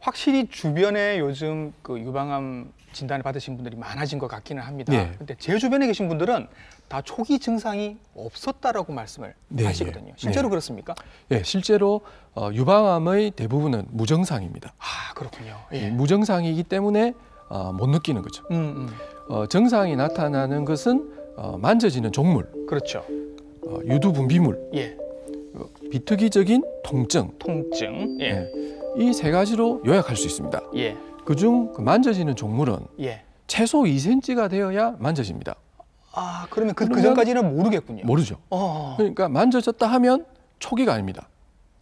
확실히 주변에 요즘 그 유방암 진단을 받으신 분들이 많아진 것 같기는 합니다. 네. 근데 제 주변에 계신 분들은 다 초기 증상이 없었다라고 말씀을 네, 하시거든요. 예. 실제로 네. 그렇습니까? 예, 실제로 어, 유방암의 대부분은 무증상입니다. 아, 그렇군요. 예. 무증상이기 때문에 어, 못 느끼는 거죠. 음, 음. 어, 증상이 나타나는 것은 어, 만져지는 종물. 그렇죠. 어, 유두분비물. 예. 어, 비특이적인 통증. 통증. 예. 예. 이세 가지로 요약할 수 있습니다. 예. 그중 그 만져지는 종물은 예. 최소 2cm가 되어야 만져집니다. 아 그러면 그, 그 전까지는 모르겠군요. 모르죠. 어어. 그러니까 만져졌다 하면 초기가 아닙니다.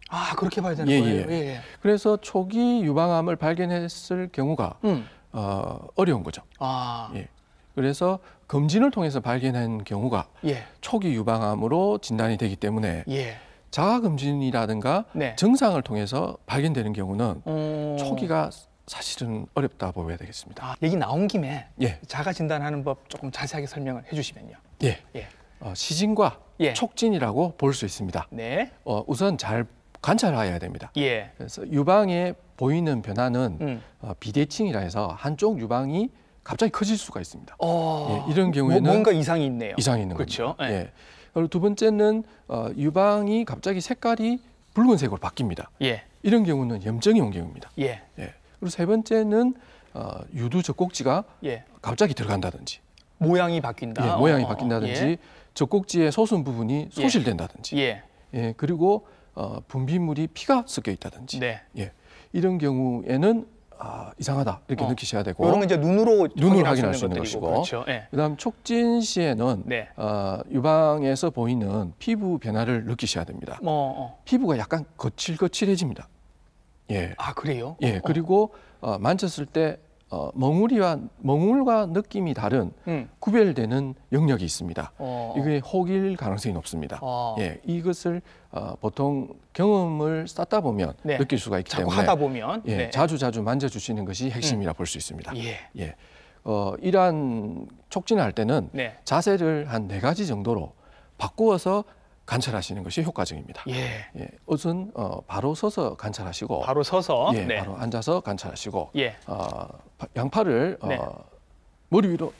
아 그렇게 봐야 되는 예, 거예요. 예. 예. 예. 그래서 초기 유방암을 발견했을 경우가 음. 어, 어려운 거죠. 아. 예. 그래서 검진을 통해서 발견한 경우가 예. 초기 유방암으로 진단이 되기 때문에 예. 자아검진이라든가 네. 증상을 통해서 발견되는 경우는 어... 초기가 사실은 어렵다 보여야 되겠습니다. 아, 얘기 나온 김에 예. 자가 진단하는 법 조금 자세하게 설명을 해주시면요. 예. 예. 어, 시진과 예. 촉진이라고 볼 수 있습니다. 네. 어, 우선 잘 관찰해야 됩니다. 예. 그래서 유방에 보이는 변화는 음. 어, 비대칭이라 해서 한쪽 유방이 갑자기 커질 수가 있습니다. 어... 예, 이런 뭐 경우에는 뭐, 뭔가 이상이 있네요. 이상이 있는 거죠. 그렇죠? 예. 예. 그리고 두 번째는 어, 유방이 갑자기 색깔이 붉은색으로 바뀝니다. 예. 이런 경우는 염증이 온 경우입니다. 예. 예. 그리고 세 번째는 어, 유두젖 꼭지가 예. 갑자기 들어간다든지 모양이 바뀐다. 예, 모양이 어, 바뀐다든지 예. 젖꼭지의 소순 부분이 예. 소실된다든지 예. 예. 그리고 어, 분비물이 피가 섞여 있다든지 네. 예. 이런 경우에는 아, 이상하다 이렇게 어. 느끼셔야 되고 이런 이제 눈으로 눈으로 확인할 수 있는 것이고 그렇죠. 네. 그다음 촉진 시에는 네. 어, 유방에서 보이는 피부 변화를 느끼셔야 됩니다. 어, 어. 피부가 약간 거칠거칠해집니다. 예. 아 그래요? 예. 어. 그리고 어, 만졌을 때 어, 멍울이와 멍울과 느낌이 다른 음. 구별되는 영역이 있습니다. 어. 이게 혹일 가능성이 높습니다. 어. 예, 이것을 어, 보통 경험을 쌓다 보면 네. 느낄 수가 있기 때문에 하다 보면 예, 네. 자주 자주 만져주시는 것이 음. 핵심이라 음. 볼수 있습니다. 예. 예. 어, 이러한 촉진할 때는 네. 자세를 한 네 가지 정도로 바꾸어서 관찰하시는 것이 효과적입니다. 예. 예, 우선 어, 바로 서서 관찰하시고 바로 서서 예, 네. 바로 앉아서 관찰하시고 예. 어, 양팔을 어, 네. 머리 위로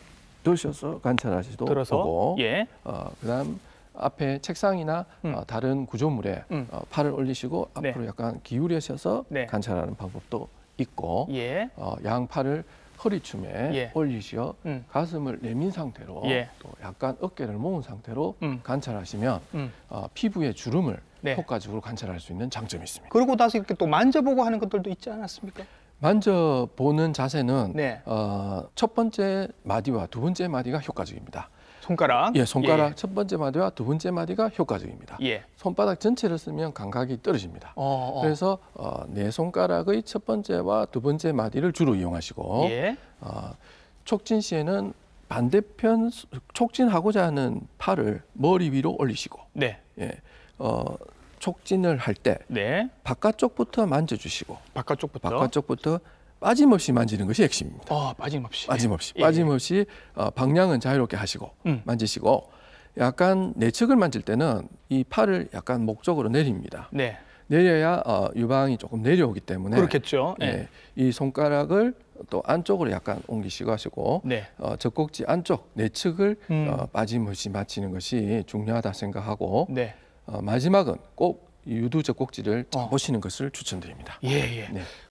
드셔서 관찰하시도 들어서, 보고 예. 어, 그다음 앞에 책상이나 음. 어, 다른 구조물에 음. 어, 팔을 올리시고 앞으로 네. 약간 기울여셔서 네. 관찰하는 방법도 있고 예. 어, 양팔을 허리춤에 예. 올리시어 음. 가슴을 내민 상태로 예. 또 약간 어깨를 모은 상태로 음. 관찰하시면 음. 어, 피부의 주름을 네. 효과적으로 관찰할 수 있는 장점이 있습니다. 그리고 나서 이렇게 또 만져보고 하는 것들도 있지 않았습니까? 만져보는 자세는 네. 어, 첫 번째 마디와 두 번째 마디가 효과적입니다. 손가락. 예, 손가락 예. 첫 번째 마디와 두 번째 마디가 효과적입니다. 예. 손바닥 전체를 쓰면 감각이 떨어집니다. 어, 어. 그래서 어, 네 손가락의 첫 번째와 두 번째 마디를 주로 이용하시고 예. 어, 촉진 시에는 반대편 촉진하고자 하는 팔을 머리 위로 올리시고 네. 예, 어, 촉진을 할때 네. 바깥쪽부터 만져주시고 바깥쪽부터 바깥쪽부터 빠짐없이 만지는 것이 핵심입니다. 어, 빠짐없이. 빠짐없이. 예. 빠짐없이 어, 방향은 자유롭게 하시고 음. 만지시고 약간 내측을 만질 때는 이 팔을 약간 목 쪽으로 내립니다. 네. 내려야 어, 유방이 조금 내려오기 때문에 그렇겠죠. 네. 네. 이 손가락을 또 안쪽으로 약간 옮기시고 하시고 네. 어, 젖꼭지 안쪽 내측을 음. 어, 빠짐없이 맞히는 것이 중요하다 생각하고 네. 어, 마지막은 꼭 유두 젖꼭지를 어. 보시는 것을 추천드립니다. 예, 예. 네.